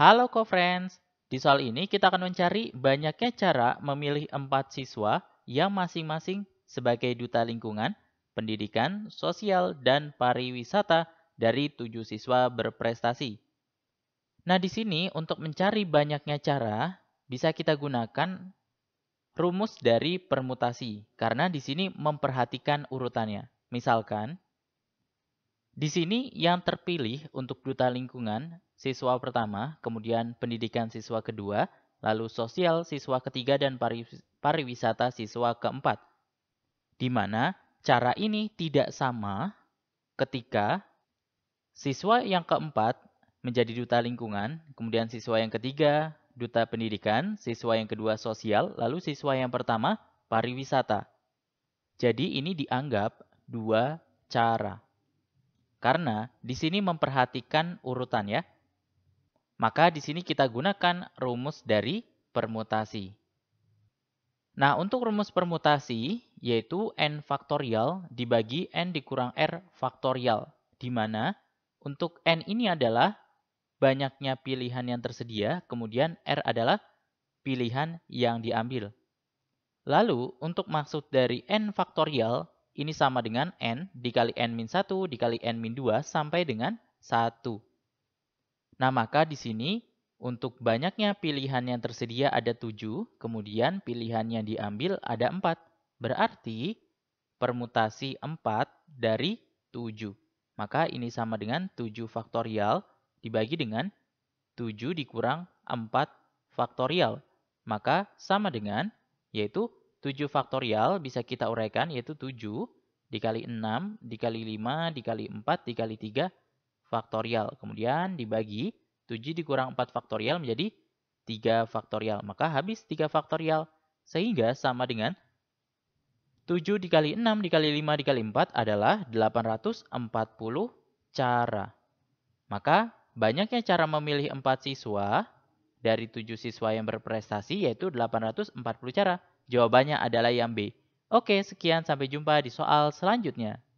Halo co-friends, di soal ini kita akan mencari banyaknya cara memilih empat siswa yang masing-masing sebagai duta lingkungan, pendidikan, sosial, dan pariwisata dari tujuh siswa berprestasi. Nah di sini untuk mencari banyaknya cara bisa kita gunakan rumus dari permutasi karena di sini memperhatikan urutannya. Misalkan, di sini yang terpilih untuk duta lingkungan siswa pertama, kemudian pendidikan siswa kedua, lalu sosial siswa ketiga dan pariwisata siswa keempat. Di mana cara ini tidak sama ketika siswa yang keempat menjadi duta lingkungan, kemudian siswa yang ketiga duta pendidikan, siswa yang kedua sosial, lalu siswa yang pertama pariwisata. Jadi ini dianggap dua cara. Karena di sini memperhatikan urutan ya. Maka di sini kita gunakan rumus dari permutasi. Nah, untuk rumus permutasi yaitu n faktorial dibagi n dikurang r faktorial, di mana untuk n ini adalah banyaknya pilihan yang tersedia, kemudian r adalah pilihan yang diambil. Lalu, untuk maksud dari n faktorial ini sama dengan n dikali n-1 dikali n-2 sampai dengan 1. Nah, maka di sini untuk banyaknya pilihan yang tersedia ada tujuh, kemudian pilihan yang diambil ada empat. Berarti permutasi empat dari tujuh. Maka ini sama dengan tujuh faktorial dibagi dengan tujuh dikurang empat faktorial. Maka sama dengan yaitu tujuh faktorial bisa kita uraikan yaitu tujuh dikali enam dikali lima dikali empat dikali tiga faktorial. Kemudian dibagi 7 dikurang 4 faktorial menjadi 3 faktorial. Maka habis 3 faktorial sehingga sama dengan 7 dikali 6 dikali 5 dikali 4 adalah 840 cara. Maka banyaknya cara memilih 4 siswa dari 7 siswa yang berprestasi yaitu 840 cara. Jawabannya adalah yang B. Oke, sekian sampai jumpa di soal selanjutnya.